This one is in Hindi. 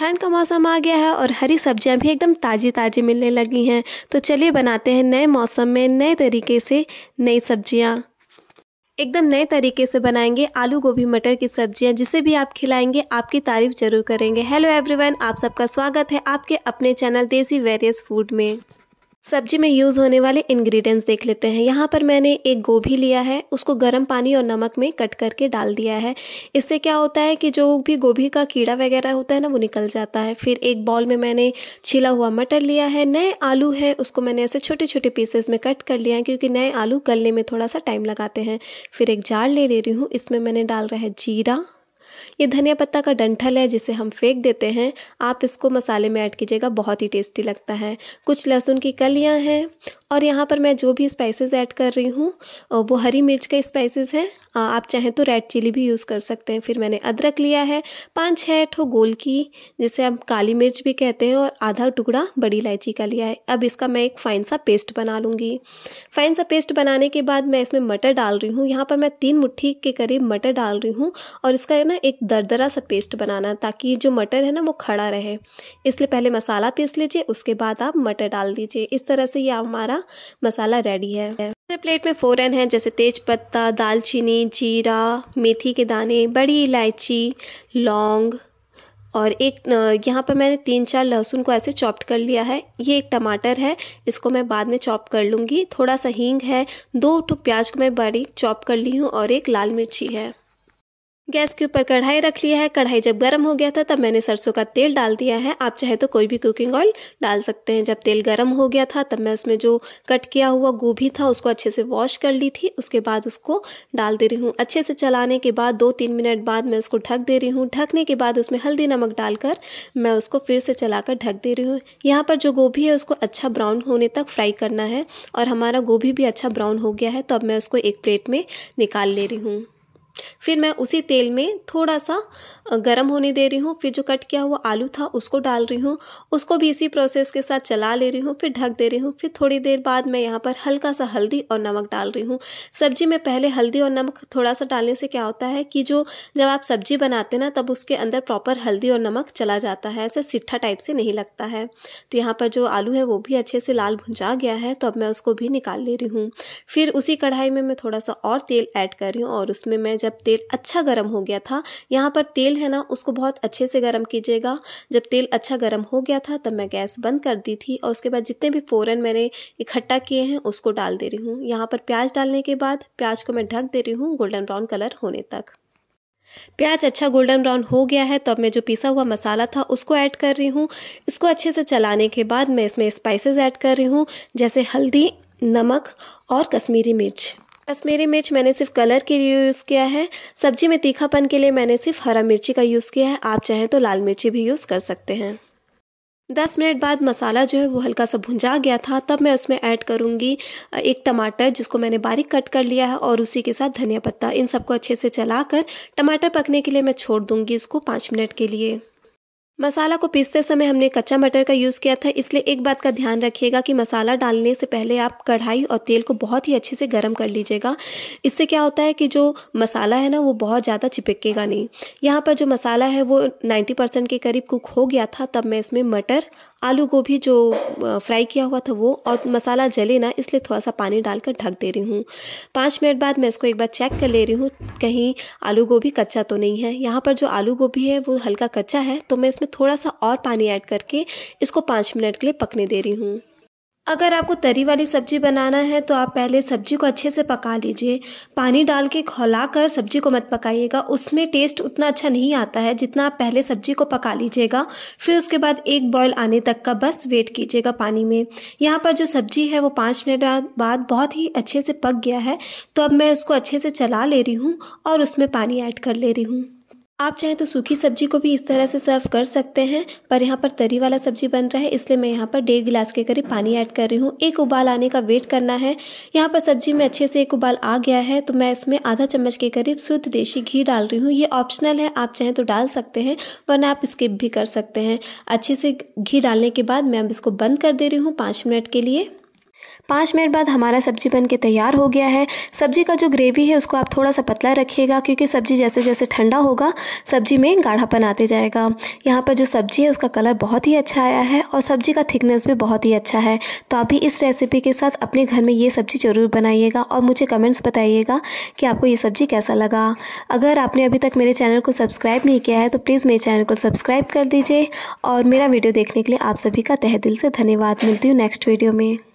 ठंड का मौसम आ गया है और हरी सब्जियां भी एकदम ताज़ी ताज़ी मिलने लगी हैं तो चलिए बनाते हैं नए मौसम में नए तरीके से नई सब्जियां एकदम नए तरीके से बनाएंगे आलू गोभी मटर की सब्जियां जिसे भी आप खिलाएंगे आपकी तारीफ जरूर करेंगे हेलो एवरीवन आप सबका स्वागत है आपके अपने चैनल देसी वेरियस फूड में सब्जी में यूज़ होने वाले इंग्रेडिएंट्स देख लेते हैं यहाँ पर मैंने एक गोभी लिया है उसको गर्म पानी और नमक में कट करके डाल दिया है इससे क्या होता है कि जो भी गोभी का कीड़ा वगैरह होता है ना वो निकल जाता है फिर एक बॉल में मैंने छिला हुआ मटर लिया है नए आलू है उसको मैंने ऐसे छोटे छोटे पीसेस में कट कर लिया है क्योंकि नए आलू गलने में थोड़ा सा टाइम लगाते हैं फिर एक जार ले ले रही हूँ इसमें मैंने डाल रहा है जीरा ये धनिया पत्ता का डंठल है जिसे हम फेंक देते हैं आप इसको मसाले में ऐड कीजिएगा बहुत ही टेस्टी लगता है कुछ लहसुन की कलियाँ हैं और यहाँ पर मैं जो भी स्पाइसेस ऐड कर रही हूँ वो हरी मिर्च के स्पाइसेस हैं आप चाहें तो रेड चिली भी यूज़ कर सकते हैं फिर मैंने अदरक लिया है पाँच छः ठो गोल की जिसे आप काली मिर्च भी कहते हैं और आधा टुकड़ा बड़ी इलायची का लिया है अब इसका मैं एक फ़ाइन सा पेस्ट बना लूँगी फ़ाइन सा पेस्ट बनाने के बाद मैं इसमें मटर डाल रही हूँ यहाँ पर मैं तीन मुट्ठी के करीब मटर डाल रही हूँ और इसका ना एक दरदरा सा पेस्ट बनाना ताकि जो मटर है ना वो खड़ा रहे इसलिए पहले मसाला पीस लीजिए उसके बाद आप मटर डाल दीजिए इस तरह से ये हमारा हमारा मसाला रेडी है प्लेट में फ़ौरन है जैसे तेज पत्ता दालचीनी जीरा मेथी के दाने बड़ी इलायची लौंग और एक यहाँ पर मैंने तीन चार लहसुन को ऐसे चॉप्ट कर लिया है ये एक टमाटर है इसको मैं बाद में चॉप कर लूँगी थोड़ा सा हींग है दो टुक प्याज को मैं बारीक चॉप कर ली हूँ और एक लाल मिर्ची है गैस के ऊपर कढ़ाई रख लिया है कढ़ाई जब गर्म हो गया था तब मैंने सरसों का तेल डाल दिया है आप चाहे तो कोई भी कुकिंग ऑयल डाल सकते हैं जब तेल गर्म हो गया था तब मैं उसमें जो कट किया हुआ गोभी था उसको अच्छे से वॉश कर ली थी उसके बाद उसको डाल दे रही हूँ अच्छे से चलाने के बाद दो तीन मिनट बाद मैं उसको ढक दे रही हूँ ढकने के बाद उसमें हल्दी नमक डालकर मैं उसको फिर से चलाकर ढक दे रही हूँ यहाँ पर जो गोभी है उसको अच्छा ब्राउन होने तक फ्राई करना है और हमारा गोभी भी अच्छा ब्राउन हो गया है तो अब मैं उसको एक प्लेट में निकाल ले रही हूँ फिर मैं उसी तेल में थोड़ा सा गर्म होने दे रही हूँ फिर जो कट किया हुआ आलू था उसको डाल रही हूँ उसको भी इसी प्रोसेस के साथ चला ले रही हूँ फिर ढक दे रही हूँ फिर थोड़ी देर बाद मैं यहाँ पर हल्का सा हल्दी और नमक डाल रही हूँ सब्जी में पहले हल्दी और नमक थोड़ा सा डालने से क्या होता है कि जो जब आप सब्जी बनाते ना तब उसके अंदर प्रॉपर हल्दी और नमक चला जाता है ऐसे सिट्ठा टाइप से नहीं लगता है तो यहाँ पर जो आलू है वो भी अच्छे से लाल भुंजा गया है तो अब मैं उसको भी निकाल ले रही हूँ फिर उसी कढ़ाई में मैं थोड़ा सा और तेल ऐड कर रही हूँ और उसमें मैं जब तेल अच्छा गर्म हो गया था यहाँ पर तेल है ना उसको बहुत अच्छे से गर्म कीजिएगा जब तेल अच्छा गर्म हो गया था तब मैं गैस बंद कर दी थी और उसके बाद जितने भी फ़ौरन मैंने इकट्ठा किए हैं उसको डाल दे रही हूँ यहाँ पर प्याज डालने के बाद प्याज को मैं ढक दे रही हूँ गोल्डन ब्राउन कलर होने तक प्याज अच्छा गोल्डन ब्राउन हो गया है तो अब मैं जो पिसा हुआ मसाला था उसको ऐड कर रही हूँ इसको अच्छे से चलाने के बाद मैं इसमें स्पाइसेस ऐड कर रही हूँ जैसे हल्दी नमक और कश्मीरी मिर्च कश्मीरी मिर्च मैंने सिर्फ कलर के लिए यूज़ किया है सब्जी में तीखापन के लिए मैंने सिर्फ हरा मिर्ची का यूज़ किया है आप चाहें तो लाल मिर्ची भी यूज़ कर सकते हैं दस मिनट बाद मसाला जो है वो हल्का सा भुंजा गया था तब मैं उसमें ऐड करूँगी एक टमाटर जिसको मैंने बारीक कट कर लिया है और उसी के साथ धनिया पत्ता इन सबको अच्छे से चलाकर टमाटर पकने के लिए मैं छोड़ दूँगी इसको पाँच मिनट के लिए मसाला को पीसते समय हमने कच्चा मटर का यूज़ किया था इसलिए एक बात का ध्यान रखिएगा कि मसाला डालने से पहले आप कढ़ाई और तेल को बहुत ही अच्छे से गर्म कर लीजिएगा इससे क्या होता है कि जो मसाला है ना वो बहुत ज़्यादा चिपकेगा नहीं यहाँ पर जो मसाला है वो 90 परसेंट के करीब कुक हो गया था तब मैं इसमें मटर आलू गोभी जो फ्राई किया हुआ था वो और मसाला जले ना इसलिए थोड़ा सा पानी डालकर ढक दे रही हूँ पाँच मिनट बाद मैं इसको एक बार चेक कर ले रही हूँ कहीं आलू गोभी कच्चा तो नहीं है यहाँ पर जो आलू गोभी है वो हल्का कच्चा है तो मैं इसमें थोड़ा सा और पानी ऐड करके इसको पाँच मिनट के लिए पकने दे रही हूँ अगर आपको तरी वाली सब्जी बनाना है तो आप पहले सब्जी को अच्छे से पका लीजिए पानी डाल के खौला कर सब्जी को मत पकाइएगा उसमें टेस्ट उतना अच्छा नहीं आता है जितना आप पहले सब्जी को पका लीजिएगा फिर उसके बाद एक बॉयल आने तक का बस वेट कीजिएगा पानी में यहाँ पर जो सब्जी है वो पाँच मिनट बाद बहुत ही अच्छे से पक गया है तो अब मैं उसको अच्छे से चला ले रही हूँ और उसमें पानी ऐड कर ले रही हूँ आप चाहें तो सूखी सब्जी को भी इस तरह से सर्व कर सकते हैं पर यहाँ पर तरी वाला सब्जी बन रहा है इसलिए मैं यहाँ पर डेढ़ गिलास के करीब पानी ऐड कर रही हूँ एक उबाल आने का वेट करना है यहाँ पर सब्जी में अच्छे से एक उबाल आ गया है तो मैं इसमें आधा चम्मच के करीब शुद्ध देशी घी डाल रही हूँ ये ऑप्शनल है आप चाहें तो डाल सकते हैं वरना आप स्किप भी कर सकते हैं अच्छे से घी डालने के बाद मैं अब इसको बंद कर दे रही हूँ पाँच मिनट के लिए पाँच मिनट बाद हमारा सब्जी बन के तैयार हो गया है सब्जी का जो ग्रेवी है उसको आप थोड़ा सा पतला रखिएगा क्योंकि सब्जी जैसे जैसे ठंडा होगा सब्जी में गाढ़ापन आते जाएगा यहाँ पर जो सब्जी है उसका कलर बहुत ही अच्छा आया है और सब्जी का थिकनेस भी बहुत ही अच्छा है तो आप भी इस रेसिपी के साथ अपने घर में ये सब्जी ज़रूर बनाइएगा और मुझे कमेंट्स बताइएगा कि आपको ये सब्जी कैसा लगा अगर आपने अभी तक मेरे चैनल को सब्सक्राइब नहीं किया है तो प्लीज़ मेरे चैनल को सब्सक्राइब कर दीजिए और मेरा वीडियो देखने के लिए आप सभी का तह दिल से धन्यवाद मिलती हूँ नेक्स्ट वीडियो में